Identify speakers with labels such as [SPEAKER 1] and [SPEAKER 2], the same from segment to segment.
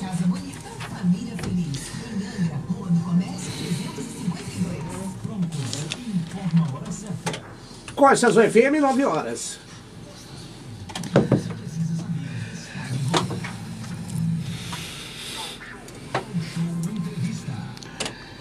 [SPEAKER 1] Casa Bonita, Família Feliz. Em Angra, Rua do Comércio 352.
[SPEAKER 2] Pronto, informa a hora certa.
[SPEAKER 3] Costa FM, nove horas.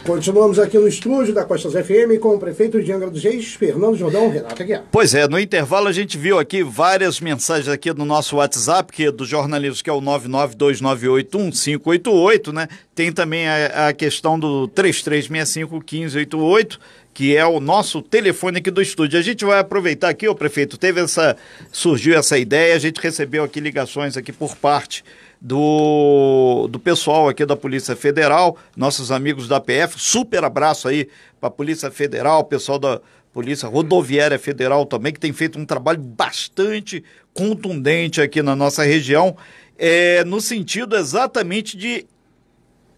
[SPEAKER 3] Continuamos aqui no estúdio da Costas FM com o prefeito de Angra dos Reis, Fernando Jordão, Renato Aguiar.
[SPEAKER 1] Pois é, no intervalo a gente viu aqui várias mensagens aqui no nosso WhatsApp, que é do jornalismo, que é o 992981588, né? Tem também a, a questão do 33651588, que é o nosso telefone aqui do estúdio. A gente vai aproveitar aqui, o prefeito, teve essa, surgiu essa ideia, a gente recebeu aqui ligações aqui por parte do, do pessoal aqui da Polícia Federal, nossos amigos da PF. Super abraço aí para a Polícia Federal, pessoal da Polícia Rodoviária Federal também, que tem feito um trabalho bastante contundente aqui na nossa região, é, no sentido exatamente de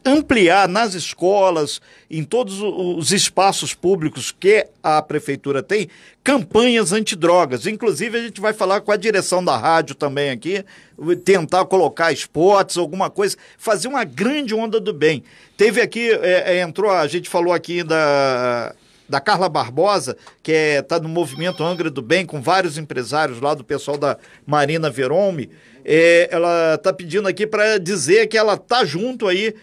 [SPEAKER 1] ampliar nas escolas, em todos os espaços públicos que a prefeitura tem, campanhas antidrogas. Inclusive, a gente vai falar com a direção da rádio também aqui, tentar colocar esportes, alguma coisa, fazer uma grande onda do bem. Teve aqui, é, é entrou, a gente falou aqui da da Carla Barbosa, que está é, tá no movimento Angra do Bem, com vários empresários lá do pessoal da Marina Verome, é, ela está pedindo aqui para dizer que ela está junto aí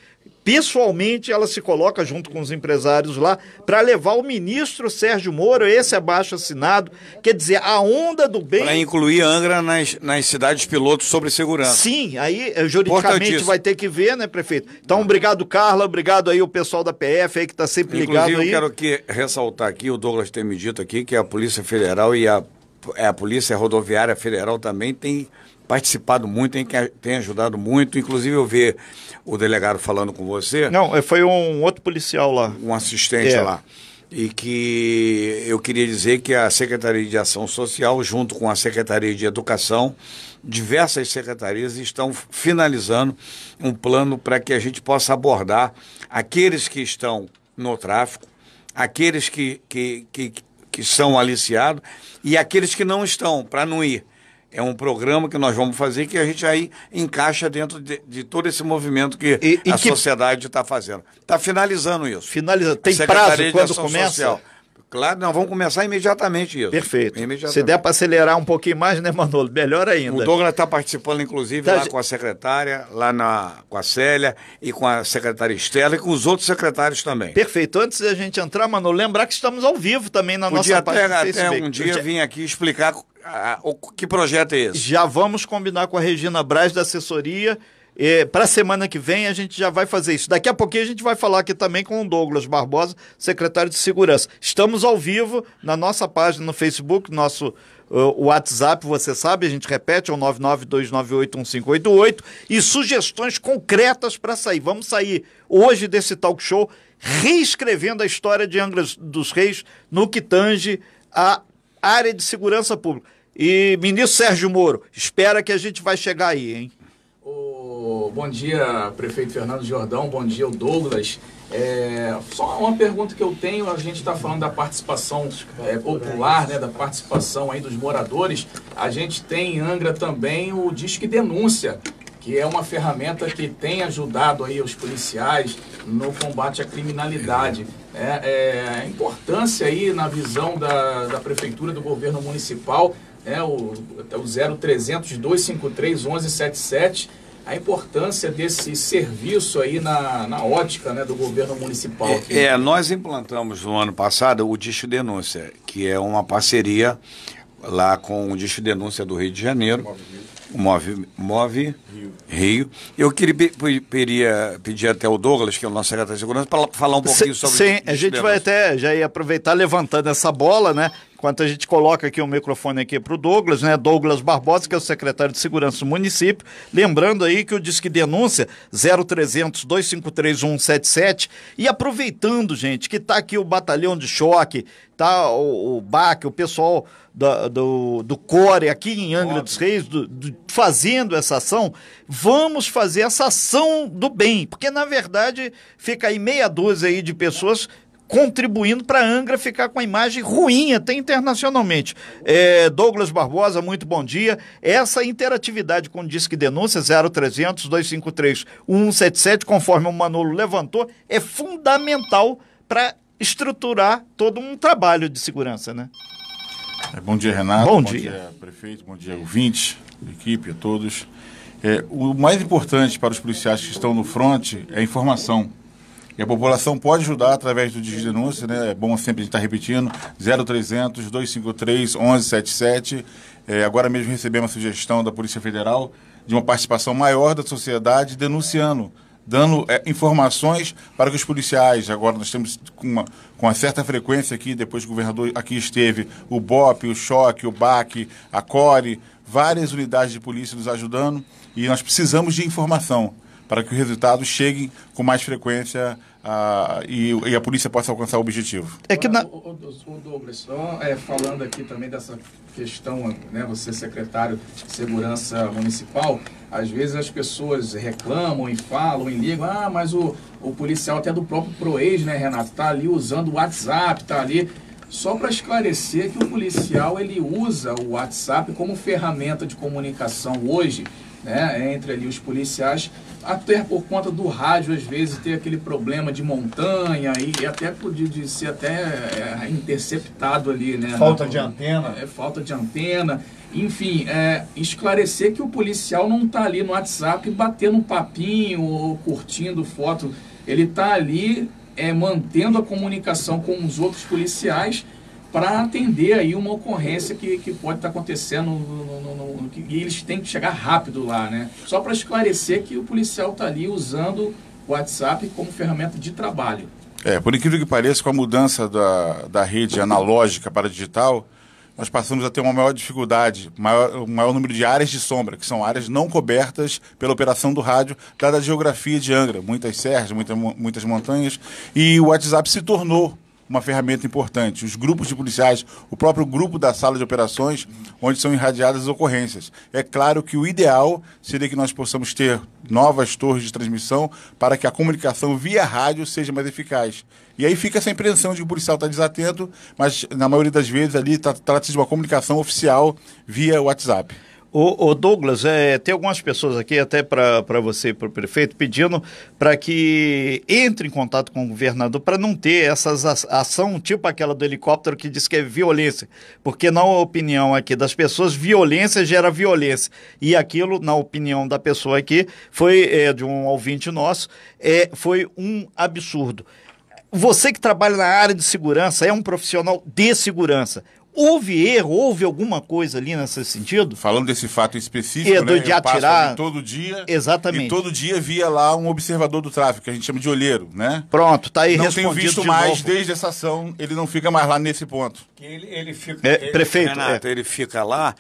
[SPEAKER 1] pessoalmente ela se coloca junto com os empresários lá para levar o ministro Sérgio Moro, esse abaixo assinado, quer dizer, a onda do bem. Para
[SPEAKER 3] incluir Angra nas, nas cidades pilotos sobre segurança. Sim,
[SPEAKER 1] aí eh, juridicamente vai ter que ver, né, prefeito? Então, obrigado, Carla, obrigado aí o pessoal da PF aí que está sempre Inclusive, ligado aí. Eu quero
[SPEAKER 3] que, ressaltar aqui, o Douglas tem me dito aqui que a Polícia Federal e a, é, a Polícia Rodoviária Federal também tem participado muito, tem, tem ajudado muito. Inclusive, eu vi o delegado falando com você. Não, eh,
[SPEAKER 1] foi um outro policial
[SPEAKER 3] lá. Um assistente é. lá. E que eu queria dizer que a Secretaria de Ação Social, junto com a Secretaria de Educação, diversas secretarias estão finalizando um plano para que a gente possa abordar aqueles que estão no tráfico, aqueles que, que, que, que são aliciados e aqueles que não estão, para não ir é um programa que nós vamos fazer que a gente aí encaixa dentro de, de todo esse movimento que e, e a que... sociedade está fazendo. Está finalizando isso. Finaliza. Tem prazo quando começa? Social. Claro, nós vamos começar imediatamente isso. Perfeito. Imediatamente. Se der
[SPEAKER 1] para acelerar um pouquinho mais, né, Manolo? Melhor ainda. O Douglas
[SPEAKER 3] está participando, inclusive, tá, lá com a secretária, lá na, com a Célia e com a secretária Estela e com os outros secretários também. Perfeito. Antes da gente entrar, Manolo, lembrar que estamos ao vivo também na Podia nossa até, página até Facebook. um dia Podia... vir aqui explicar o, que projeto é esse? Já
[SPEAKER 1] vamos combinar com a Regina Braz da assessoria. É, para a semana que vem a gente já vai fazer isso. Daqui a pouquinho a gente vai falar aqui também com o Douglas Barbosa, secretário de Segurança. Estamos ao vivo na nossa página no Facebook, nosso WhatsApp, você sabe, a gente repete, é o 992981588 e sugestões concretas para sair. Vamos sair hoje desse talk show reescrevendo a história de Angra dos Reis no que tange a área de segurança pública. E ministro Sérgio Moro, espera que a gente vai chegar aí, hein?
[SPEAKER 2] bom dia, prefeito Fernando Jordão, bom dia, Douglas. É, só uma pergunta que eu tenho, a gente está falando da participação é, popular, né, da participação aí dos moradores. A gente tem em Angra também o Disque Denúncia, que é uma ferramenta que tem ajudado aí os policiais no combate à criminalidade. É, é a importância aí na visão da, da prefeitura, do governo municipal, é o, é o 0300 253 1177, a importância desse serviço aí na, na ótica né, do governo municipal. É,
[SPEAKER 3] é, nós implantamos no ano passado o Disco Denúncia, que é uma parceria lá com o Disco Denúncia do Rio de Janeiro. Movimento Move, Move Rio. Rio. Eu queria, queria pedir até o Douglas, que é o nosso secretário de segurança, para falar um pouquinho sobre sobre... Sim, a gente vai
[SPEAKER 1] até, já ir aproveitar levantando essa bola, né? Enquanto a gente coloca aqui o microfone aqui para o Douglas, né? Douglas Barbosa, que é o secretário de Segurança do município. Lembrando aí que o Disque Denúncia 0300 253 177. E aproveitando, gente, que está aqui o batalhão de choque, tá o, o BAC, o pessoal do, do Core aqui em Angra dos Reis, do, do, fazendo essa ação, vamos fazer essa ação do bem, porque na verdade fica aí meia dúzia aí de pessoas contribuindo para a Angra ficar com a imagem ruim até internacionalmente. É, Douglas Barbosa, muito bom dia. Essa interatividade com o Disque Denúncia 0300 253 177, conforme o Manolo levantou, é fundamental para estruturar todo um trabalho de segurança, né?
[SPEAKER 4] É, bom dia, Renato. Bom, bom dia. dia. prefeito. Bom dia, ouvintes, equipe, a todos. É, o mais importante para os policiais que estão no fronte é a informação. E a população pode ajudar através do denúncia, né? É bom sempre estar tá repetindo, 0300 253 1177. É, agora mesmo recebemos a sugestão da Polícia Federal de uma participação maior da sociedade denunciando, dando é, informações para que os policiais, agora nós temos com uma, com uma certa frequência aqui, depois que o governador aqui esteve, o BOP, o Choque, o BAC, a CORE, várias unidades de polícia nos ajudando e nós precisamos de informação para que os resultados cheguem com mais frequência uh, e, e, a polícia possa alcançar o objetivo.
[SPEAKER 2] É que na... o, o, o Douglas, só é, falando aqui também dessa questão, né, você é secretário de Segurança Municipal, às vezes as pessoas reclamam e falam e ligam, ah, mas o, o policial até do próprio ProEx, né, Renato, está ali usando o WhatsApp, está ali... Só para esclarecer que o policial ele usa o WhatsApp como ferramenta de comunicação hoje, né, entre ali os policiais até por conta do rádio, às vezes, ter aquele problema de montanha e, até podia de ser até é, interceptado ali, né? Falta na, de antena. É, falta de antena. Enfim, é, esclarecer que o policial não está ali no WhatsApp batendo papinho ou curtindo foto. Ele está ali é, mantendo a comunicação com os outros policiais para atender aí uma ocorrência que, que pode estar tá acontecendo no, no, no, que, e eles têm que chegar rápido lá, né? Só para esclarecer que o policial está ali usando o WhatsApp como ferramenta de trabalho.
[SPEAKER 4] É, por incrível que pareça, com a mudança da, da rede analógica para digital, nós passamos a ter uma maior dificuldade, maior, um maior número de áreas de sombra, que são áreas não cobertas pela operação do rádio, dada a geografia de Angra, muitas serras, muita, muitas montanhas, e o WhatsApp se tornou uma ferramenta importante. Os grupos de policiais, o próprio grupo da sala de operações, onde são irradiadas as ocorrências. É claro que o ideal seria que nós possamos ter novas torres de transmissão para que a comunicação via rádio seja mais eficaz. E aí fica essa impressão de que o policial está desatento, mas na maioria das vezes ali trata-se de uma comunicação oficial via WhatsApp. O, o Douglas, é, tem algumas pessoas aqui, até para
[SPEAKER 1] você, para o prefeito, pedindo para que entre em contato com o governador para não ter essas ação tipo aquela do helicóptero que diz que é violência, porque na opinião aqui das pessoas, violência gera violência. E aquilo, na opinião da pessoa aqui, foi é, de um ouvinte nosso, é, foi um absurdo. Você que trabalha na área de segurança é um profissional de segurança. Houve erro, houve alguma coisa ali nesse sentido?
[SPEAKER 4] Falando desse fato específico, é, do, né? de eu atirar... todo dia. Exatamente. E todo dia via lá um observador do tráfico, que a gente chama de olheiro, né? Pronto, tá aí não respondido Não tenho visto de mais novo. desde essa ação, ele não fica mais lá nesse ponto. Ele, ele fica... É, ele, prefeito. Renato, é.
[SPEAKER 3] ele fica lá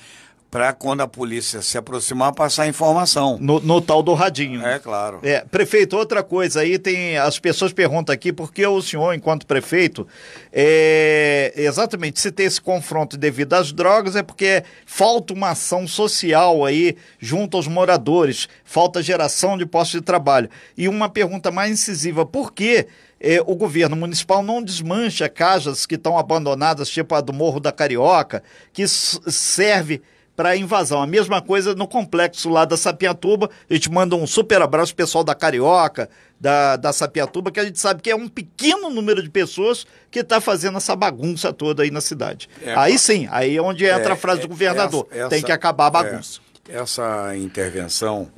[SPEAKER 3] para quando a polícia se aproximar passar informação. No, no, tal do
[SPEAKER 1] radinho. Né? É, claro. É, prefeito, outra coisa aí tem as pessoas perguntam aqui porque o senhor, enquanto prefeito, é, exatamente se tem esse confronto devido às drogas é porque falta uma ação social aí junto aos moradores, falta geração de postos de trabalho. E uma pergunta mais incisiva, por que é, o governo municipal não desmancha casas que estão abandonadas, tipo a do Morro da Carioca, que serve para invasão. A mesma coisa no complexo lá da Sapiatuba. A gente manda um super abraço pessoal da Carioca, da, da Sapiatuba, que a gente sabe que é um pequeno número de pessoas que está fazendo essa bagunça toda aí na cidade. É, aí
[SPEAKER 3] sim, aí é onde entra é, a frase do é,
[SPEAKER 1] governador. Essa, essa, tem que acabar a é, bagunça.
[SPEAKER 3] essa intervenção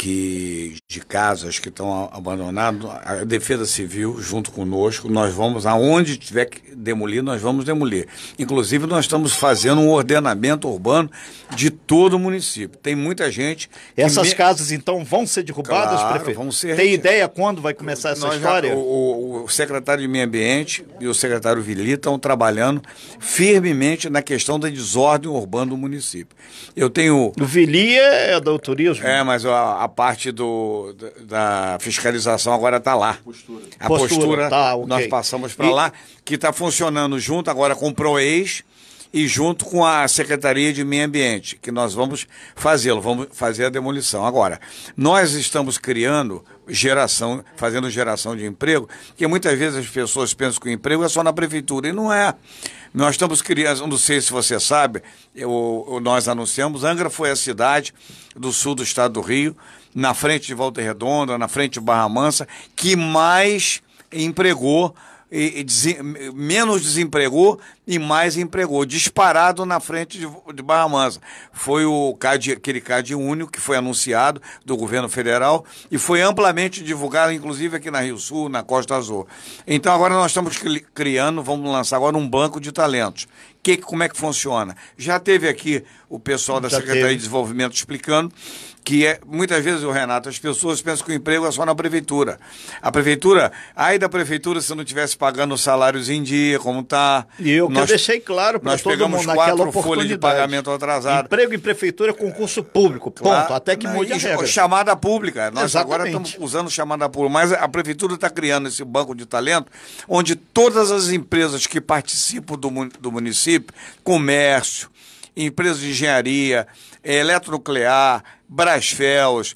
[SPEAKER 3] que de casas que estão abandonadas, a Defesa Civil junto conosco, nós vamos aonde tiver que demolir, nós vamos demolir. Inclusive nós estamos fazendo um ordenamento urbano de todo o município. Tem muita gente. Essas me... casas então vão
[SPEAKER 1] ser derrubadas, claro, prefeito? Vão ser. Tem ideia quando vai começar essa nós história? Já,
[SPEAKER 3] o, o, secretário de Meio Ambiente e o secretário Vili estão trabalhando firmemente na questão da desordem urbana do município. Eu tenho. O Vili é, é do turismo. É, mas a, a parte do, da fiscalização agora está lá. Postura. A postura, postura tá, okay. nós passamos para e... lá, que está funcionando junto agora com o ProEx e junto com a Secretaria de Meio Ambiente, que nós vamos fazê-lo, vamos fazer a demolição. Agora, nós estamos criando geração, fazendo geração de emprego, que muitas vezes as pessoas pensam que o emprego é só na prefeitura, e não é. Nós estamos criando, não sei se você sabe, eu, nós anunciamos, Angra foi a cidade do sul do estado do Rio na frente de Volta Redonda, na frente de Barra Mansa, que mais empregou, e, e menos desempregou e mais empregou, disparado na frente de, de Barra Mansa. Foi o CAD, aquele CAD único que foi anunciado do governo federal e foi amplamente divulgado, inclusive aqui na Rio Sul, na Costa Azul. Então agora nós estamos criando, vamos lançar agora um banco de talentos, que, como é que funciona. Já teve aqui o pessoal da Já Secretaria teve. de Desenvolvimento explicando que é, muitas vezes, o Renato, as pessoas pensam que o emprego é só na prefeitura. A prefeitura, aí da prefeitura se não estivesse pagando os salários em dia, como está. E eu, nós, eu deixei claro para todo pegamos mundo quatro naquela folhas de pagamento atrasado.
[SPEAKER 1] Emprego em prefeitura é concurso público, tá, ponto. Tá, até que mude a regra.
[SPEAKER 3] Chamada pública. Nós Exatamente. agora estamos usando chamada pública, mas a prefeitura está criando esse banco de talento onde todas as empresas que participam do, do município município, comércio, empresas de engenharia, eh, eletronuclear, Brasfels,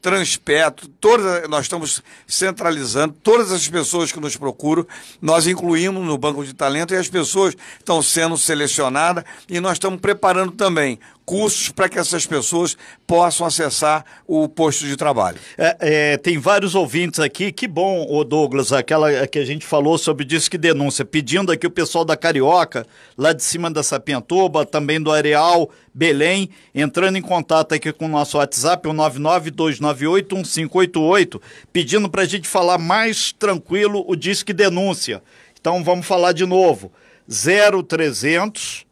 [SPEAKER 3] Transpeto, todas, nós estamos centralizando todas as pessoas que nos procuram, nós incluímos no banco de talento e as pessoas estão sendo selecionadas e nós estamos preparando também cursos para que essas pessoas possam acessar o posto de trabalho.
[SPEAKER 1] É, é, tem vários ouvintes aqui, que bom, Douglas, aquela que a gente falou sobre Disque Denúncia, pedindo aqui o pessoal da Carioca, lá de cima da Sapientuba, também do Areal, Belém, entrando em contato aqui com o nosso WhatsApp, o 992981588, pedindo para a gente falar mais tranquilo o Disque Denúncia. Então vamos falar de novo, 0300...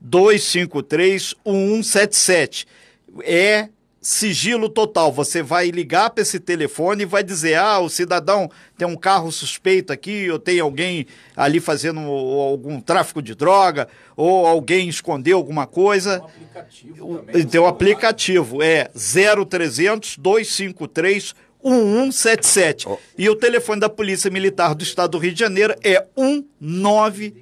[SPEAKER 1] 253 1177. É sigilo total. Você vai ligar para esse telefone e vai dizer: ah, o cidadão tem um carro suspeito aqui, ou tem alguém ali fazendo algum tráfico de droga, ou alguém escondeu alguma coisa. Tem um aplicativo. Também, tem aplicativo, é 0300 253 1177. Oh. E o telefone da Polícia Militar do Estado do Rio de
[SPEAKER 3] Janeiro é 190.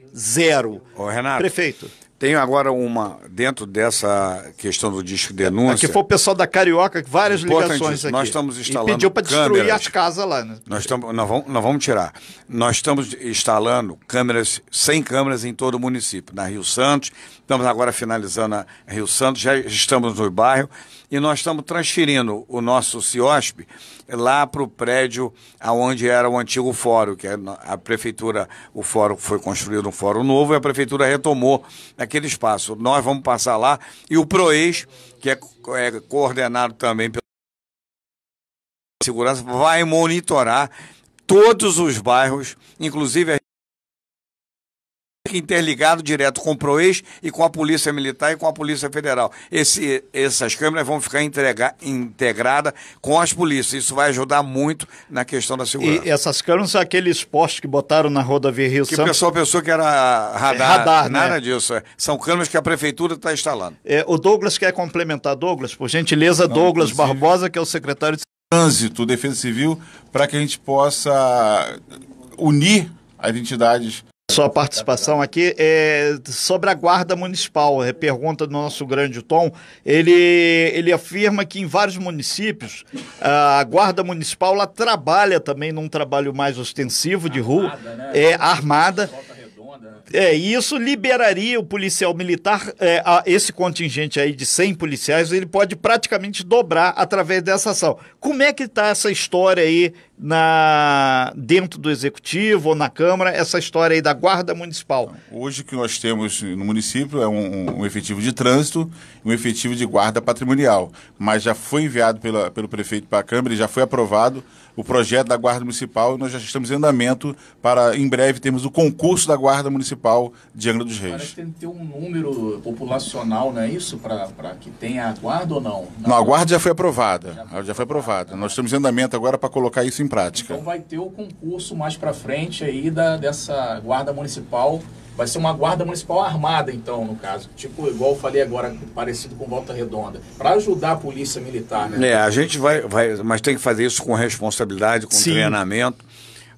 [SPEAKER 3] Ô, oh, Renato. Prefeito. Tem agora uma, dentro dessa questão do disco denúncia. Aqui foi o pessoal da Carioca, várias ligações aqui. Nós estamos instalando. E pediu para destruir as
[SPEAKER 1] casas lá. Né?
[SPEAKER 3] Nós, tamo, nós, vamos, nós vamos tirar. Nós estamos instalando câmeras, 100 câmeras em todo o município. Na Rio Santos, estamos agora finalizando a Rio Santos, já estamos no bairro e nós estamos transferindo o nosso CIOSP lá para o prédio aonde era o antigo fórum, que é a prefeitura, o fórum foi construído um fórum novo e a prefeitura retomou aquele espaço. Nós vamos passar lá e o PROEX, que é, é coordenado também pela segurança, vai monitorar todos os bairros, inclusive a interligado direto com o PROEX e com a Polícia Militar e com a Polícia Federal. Esse, essas câmeras vão ficar integradas com as polícias. Isso vai ajudar muito na questão da segurança.
[SPEAKER 1] E essas câmeras são aqueles postes que botaram na Roda Rio que Santos. Que o pessoal
[SPEAKER 3] pensou que era radar. É, radar né? nada né? disso. É, são câmeras que a prefeitura está instalando.
[SPEAKER 1] É, o Douglas quer complementar. Douglas, por gentileza, Não, Douglas
[SPEAKER 4] Barbosa, que é o secretário de Trânsito, Defesa Civil, para que a gente possa unir as entidades sua participação aqui é sobre a Guarda Municipal, é
[SPEAKER 1] pergunta do nosso grande Tom. Ele, ele afirma que em vários municípios a Guarda Municipal ela trabalha também num trabalho mais ostensivo de rua, né? é armada onda. Né? É, e isso liberaria o policial militar, é, a, esse contingente aí de 100 policiais, ele pode praticamente dobrar através dessa ação. Como é que está essa história aí na, dentro do Executivo ou na Câmara, essa história aí da Guarda Municipal?
[SPEAKER 4] Então, hoje o que nós temos no município é um, um efetivo de trânsito e um efetivo de guarda patrimonial, mas já foi enviado pela, pelo prefeito para a Câmara e já foi aprovado o projeto da Guarda Municipal e nós já estamos em andamento para em breve termos o concurso da Guarda Municipal de Angra dos Reis. Parece que
[SPEAKER 2] tem que ter um número populacional, não é isso? Para que tenha a guarda ou não? não?
[SPEAKER 4] Não, a guarda já foi aprovada. Já, foi, já foi aprovada. Ah, nós estamos em andamento agora para colocar isso em prática. Então
[SPEAKER 2] vai ter o concurso mais para frente aí da, dessa Guarda Municipal Vai ser uma guarda municipal armada, então, no caso. Tipo, igual eu falei agora, parecido com Volta Redonda. Para ajudar a polícia militar, né?
[SPEAKER 3] É, a gente vai, vai, mas tem que fazer isso com responsabilidade, com Sim. treinamento,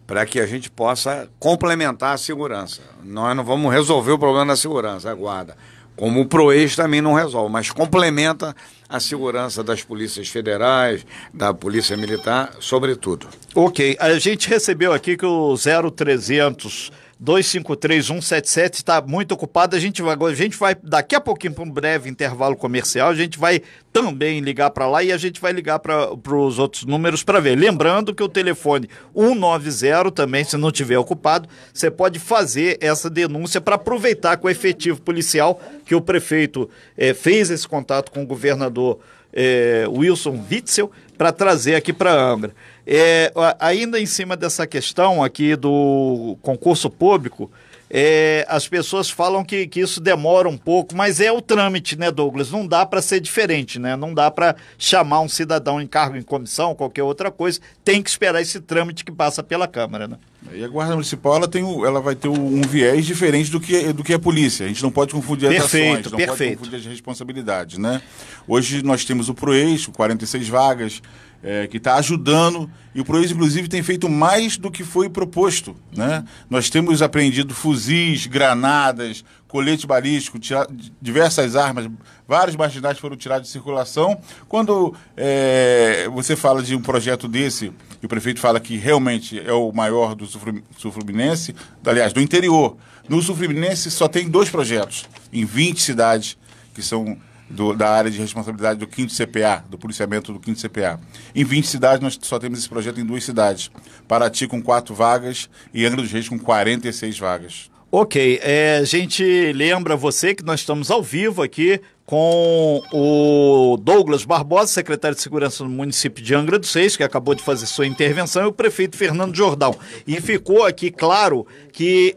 [SPEAKER 3] para que a gente possa complementar a segurança. Nós não vamos resolver o problema da segurança, a guarda. Como o PROEX também não resolve, mas complementa a segurança das polícias federais, da polícia militar, sobretudo. Ok. A gente recebeu aqui que o 0300
[SPEAKER 1] 253-177 está muito ocupado. A gente, vai, a gente vai, daqui a pouquinho, para um breve intervalo comercial, a gente vai também ligar para lá e a gente vai ligar para os outros números para ver. Lembrando que o telefone 190 também, se não tiver ocupado, você pode fazer essa denúncia para aproveitar com o efetivo policial que o prefeito eh, fez esse contato com o governador eh, Wilson Witzel para trazer aqui para Angra. É, ainda em cima dessa questão aqui do concurso público, é, as pessoas falam que, que isso demora um pouco, mas é o trâmite, né, Douglas? Não dá para ser diferente, né? Não dá para chamar um cidadão em cargo em comissão, qualquer outra coisa. Tem que esperar esse trâmite que passa pela Câmara, né?
[SPEAKER 4] E a guarda municipal ela tem o, ela vai ter um viés diferente do que do que a polícia. A gente não pode confundir as perfeito, ações, não perfeito. pode confundir as responsabilidades, né? Hoje nós temos o Proex, 46 vagas, é, que está ajudando e o Proex inclusive tem feito mais do que foi proposto, né? Nós temos apreendido fuzis, granadas, colete balístico, tira, diversas armas, vários marginais foram tirados de circulação. Quando é, você fala de um projeto desse e o prefeito fala que realmente é o maior do Sul Fluminense, aliás, do interior. No Sul Fluminense só tem dois projetos, em 20 cidades, que são do, da área de responsabilidade do 5 CPA, do policiamento do 5 CPA. Em 20 cidades, nós só temos esse projeto em duas cidades: Paraty com 4 vagas e Angra dos Reis com 46 vagas. Ok, é, a gente lembra você que nós estamos ao vivo
[SPEAKER 1] aqui com o Douglas Barbosa, secretário de Segurança do município de Angra dos Reis, que acabou de fazer sua intervenção, e o prefeito Fernando Jordão. E ficou aqui claro que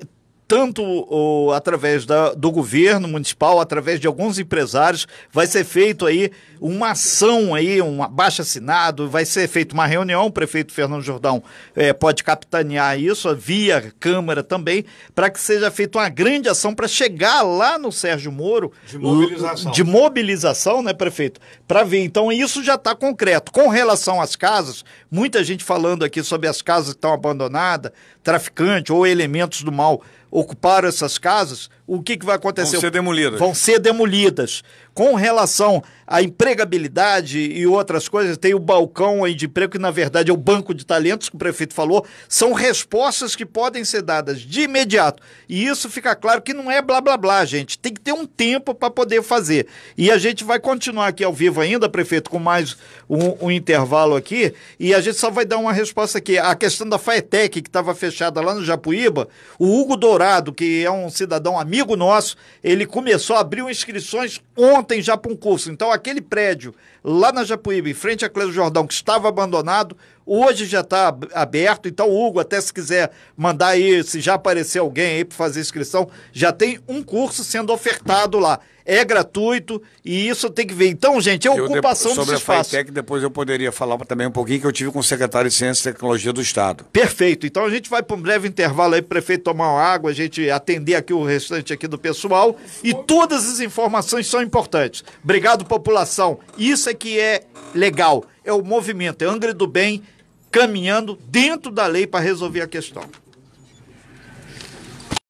[SPEAKER 1] tanto o, através da, do governo municipal, através de alguns empresários, vai ser feito aí uma ação aí, um abaixo assinado, vai ser feita uma reunião, o prefeito Fernando Jordão é, pode capitanear isso via Câmara também, para que seja feita uma grande ação para chegar lá no Sérgio Moro. De mobilização. De mobilização, né, prefeito? Para ver. Então, isso já está concreto. Com relação às casas, muita gente falando aqui sobre as casas que estão abandonadas, traficante ou elementos do mal ocupar essas casas o que, que vai acontecer? Vão ser demolidas. Vão ser demolidas. Com relação à empregabilidade e outras coisas, tem o balcão aí de emprego, que na verdade é o banco de talentos que o prefeito falou, são respostas que podem ser dadas de imediato. E isso fica claro que não é blá blá blá, gente. Tem que ter um tempo para poder fazer. E a gente vai continuar aqui ao vivo ainda, prefeito, com mais um, um intervalo aqui, e a gente só vai dar uma resposta aqui. A questão da FAETEC, que estava fechada lá no Japuíba, o Hugo Dourado, que é um cidadão amigo, amigo nosso, ele começou, abriu inscrições ontem já para um curso. Então, aquele prédio lá na Japuíba, em frente à Clésio Jordão, que estava abandonado, Hoje já está aberto, então, Hugo, até se quiser mandar aí, se já aparecer alguém aí para fazer inscrição, já tem um curso sendo ofertado lá. É gratuito e isso tem que ver. Então, gente, é ocupação de, sobre dos espaços. Sobre
[SPEAKER 3] a FITEC, depois eu poderia falar também um pouquinho que eu tive com o secretário de Ciência e Tecnologia do Estado. Perfeito. Então, a gente vai para um breve intervalo aí,
[SPEAKER 1] prefeito tomar uma água, a gente atender aqui o restante aqui do pessoal. E todas as informações são importantes. Obrigado, população. Isso é que é legal. É o movimento, é Angra do Bem caminhando dentro da lei para resolver a questão.